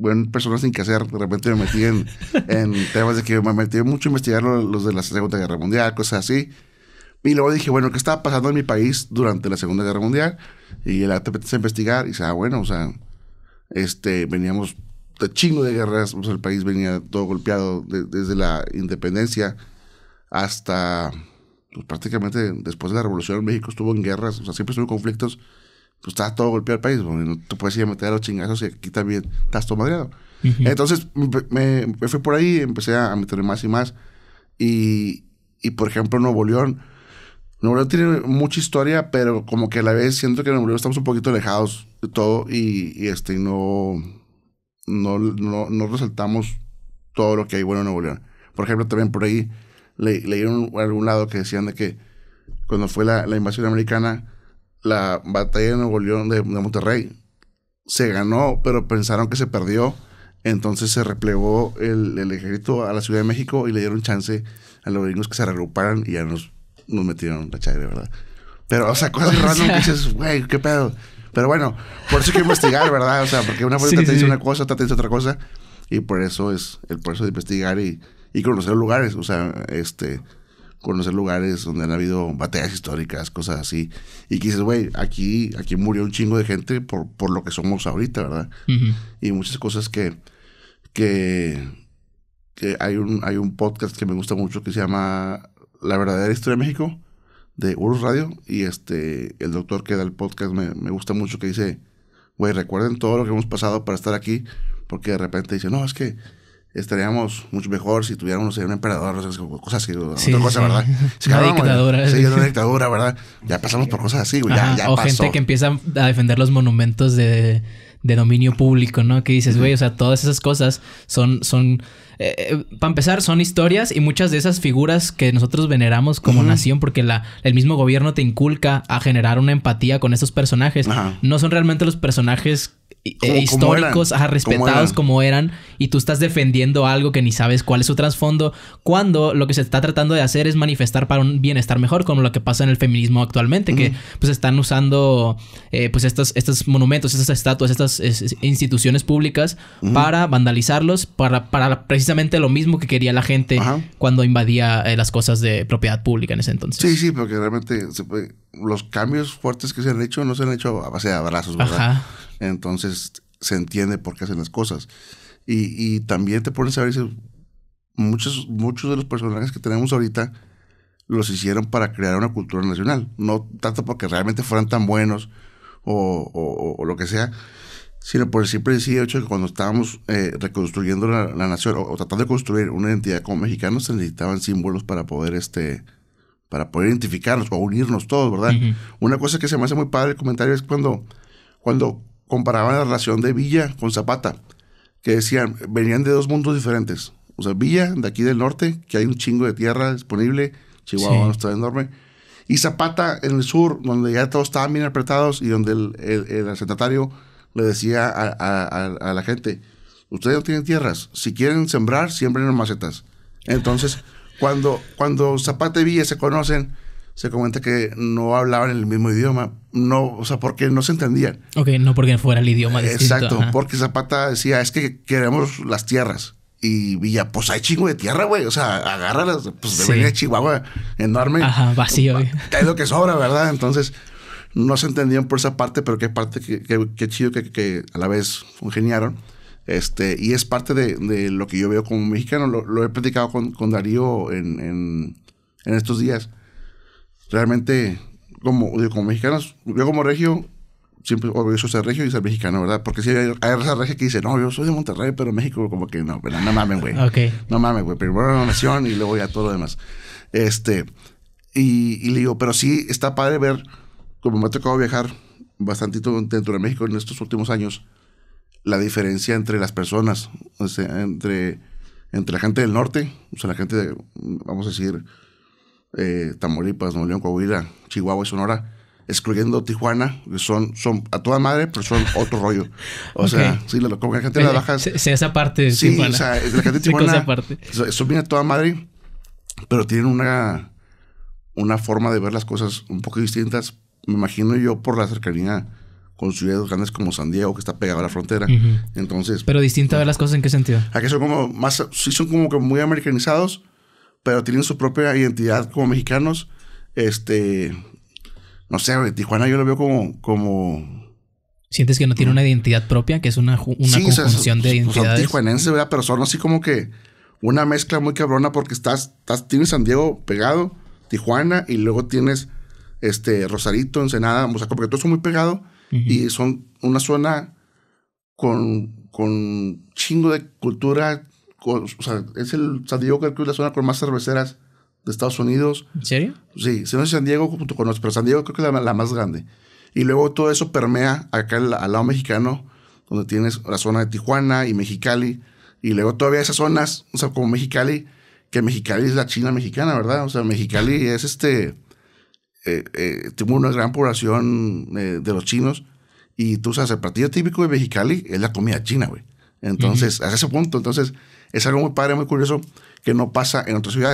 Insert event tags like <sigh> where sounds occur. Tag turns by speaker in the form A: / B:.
A: bueno, personas sin que hacer, de repente me metí en, temas de que me metí mucho a investigar los de la Segunda Guerra Mundial, cosas así. Y luego dije, bueno, ¿qué estaba pasando en mi país durante la Segunda Guerra Mundial? Y él empecé a investigar y dice, ah, bueno, o sea, este, veníamos de chingo de guerras, o el país venía todo golpeado desde la independencia hasta pues, prácticamente después de la Revolución México estuvo en guerras, o sea, siempre estuvo en conflictos pues está todo golpeado el país. tú puedes ir a meter a los chingazos y aquí también estás todo madreado. Entonces me, fui por ahí, empecé a meterme más y más. Y, y por ejemplo, Nuevo León. Nuevo León tiene mucha historia, pero como que a la vez siento que en Nuevo León estamos un poquito alejados de todo y, este, no, no, no, resaltamos todo lo que hay bueno en Nuevo León. Por ejemplo, también por ahí le, leí en algún lado que decían de que cuando fue la, la invasión americana, la batalla de Nuevo León de, Monterrey. Se ganó, pero pensaron que se perdió. Entonces se replegó el, ejército a la Ciudad de México y le dieron chance a los gringos que se reagruparan y ya nos, nos metieron la chagre, ¿verdad? Pero, o sea, <laughs> cosas random dices, güey, qué pedo. Pero bueno, por eso hay que investigar, ¿verdad? O sea, porque una vez te dice una cosa, otra te dice otra cosa. Y por eso es el proceso de investigar y, y conocer lugares. O sea, este, conocer lugares donde han habido batallas históricas, cosas así. Y que dices, güey, aquí, aquí murió un chingo de gente por, lo que somos ahorita, ¿verdad? Y muchas cosas que, que, hay, un, hay un podcast que me gusta mucho que se llama La verdadera historia de México, de Urus Radio. Y este, el doctor que da el podcast me, me gusta mucho que dice, güey, recuerden todo lo que hemos pasado para estar aquí. Porque de repente dice, no, es que estaríamos mucho mejor si tuviéramos un emperador, o cosas así, otra cosa, ¿verdad? <laughs> una dictadura. una dictadura, ¿verdad? Ya pasamos por cosas así, güey. o gente que
B: empieza a defender los monumentos de, dominio público, ¿no? Que dices, güey, o sea, todas esas cosas son... son eh, eh, para empezar, son historias y muchas de esas figuras que nosotros veneramos como nación, porque la, el mismo gobierno te inculca a generar una empatía con esos personajes. No son realmente los personajes eh, históricos, respetados como eran? y tú estás defendiendo algo que ni sabes cuál es su trasfondo, cuando lo que se está tratando de hacer es manifestar para un bienestar mejor, como lo que pasa en el feminismo actualmente, que pues están usando eh, pues estos, estos monumentos, estas estatuas, estas instituciones públicas para vandalizarlos, para, para precisamente lo mismo que quería la gente cuando invadía eh, las cosas de propiedad pública en ese entonces.
A: Sí, sí, porque realmente los cambios fuertes que se han hecho no se han hecho a base de abrazos, Ajá. Entonces se entiende por qué hacen las cosas. Y, también te ponen a ver, muchos, muchos de los personajes que tenemos ahorita los hicieron para crear una cultura nacional. No tanto porque realmente fueran tan buenos o, lo que sea, sino por el simple hecho que cuando estábamos eh, reconstruyendo la, nación o, tratando de construir una identidad como mexicanos, se necesitaban símbolos para poder este para poder identificarnos o unirnos todos, ¿verdad? Una cosa que se me hace muy padre el comentario es cuando, cuando comparaban la relación de Villa con Zapata, que decían, venían de dos mundos diferentes. O sea, Villa, de aquí del norte, que hay un chingo de tierra disponible, Chihuahua está enorme, y Zapata en el sur, donde ya todos estaban bien apretados y donde el, el, le decía a, la gente, ustedes no tienen tierras, si quieren sembrar, siembren en macetas. Entonces, cuando, cuando Zapata y Villa se conocen, se comenta que no hablaban el mismo idioma. No, o sea, porque no se entendían.
B: Ok, no porque fuera el idioma distinto. Exacto,
A: porque Zapata decía, es que queremos las tierras. Y Villa, pues hay chingo de tierra, güey. O sea, agárralas. Pues sí. de Chihuahua enorme. Ajá, vacío, <laughs> Es lo que sobra, ¿verdad? Entonces, no se entendían por esa parte, pero qué parte, ...qué qué chido que, a la vez congeniaron. Este, y es parte de, lo que yo veo como mexicano. Lo, he platicado con, con Darío en estos días realmente, como, como mexicanos, yo como regio, siempre orgulloso ser regio y ser mexicano, ¿verdad? Porque si hay, hay que dice, no, yo soy de Monterrey, pero México, como que no, ¿verdad? No mames, güey. No mames, güey. Primero la nación y luego ya todo lo demás. Este, y, le digo, pero sí está padre ver, como me ha tocado viajar bastantito dentro de México en estos últimos años, la diferencia entre las personas, entre, entre la gente del norte, o sea, la gente, de, vamos a decir, eh, Tamaulipas, Nuevo León, Coahuila, Chihuahua y Sonora, excluyendo Tijuana, que son, son a toda madre, pero son <laughs> otro rollo. O sea, sí, la, como la gente de la eh, baja...
B: Se, esa parte de sí, o la gente de <laughs> Tijuana
A: son bien a toda madre, pero tienen una, una forma de ver las cosas un poco distintas, me imagino yo, por la cercanía con ciudades grandes como San Diego, que está pegado a la frontera. Entonces... Pero distinta
B: pues, ver las cosas, ¿en qué sentido?
A: Aquí son como más... Sí son como que muy americanizados, pero tienen su propia identidad como mexicanos. Este, no sé, Tijuana yo lo veo como, como...
B: ¿Sientes que no tiene una identidad propia? Que es una, una de pues, identidades. Son
A: tijuanenses, ¿verdad? Pero son así como que una mezcla muy cabrona porque estás, estás, tienes San Diego pegado, Tijuana, y luego tienes este Rosarito, Ensenada, Mosaico... porque todo son muy pegado. Y son una zona con, con chingo de cultura, sea, es el San Diego creo que es la zona con más cerveceras de Estados Unidos. ¿En serio? Sí, es San Diego junto con pero San Diego creo que es la, más grande. Y luego todo eso permea acá al, lado mexicano, donde tienes la zona de Tijuana y Mexicali. Y luego todavía esas zonas, o sea, como Mexicali, que Mexicali es la China mexicana, ¿verdad? O sea, Mexicali es este. Eh, eh una gran población eh, de los chinos. Y tú sabes, el partido típico de Mexicali es la comida china, güey. Entonces, a ese punto, entonces, es algo muy padre, muy curioso que no pasa en otras ciudades.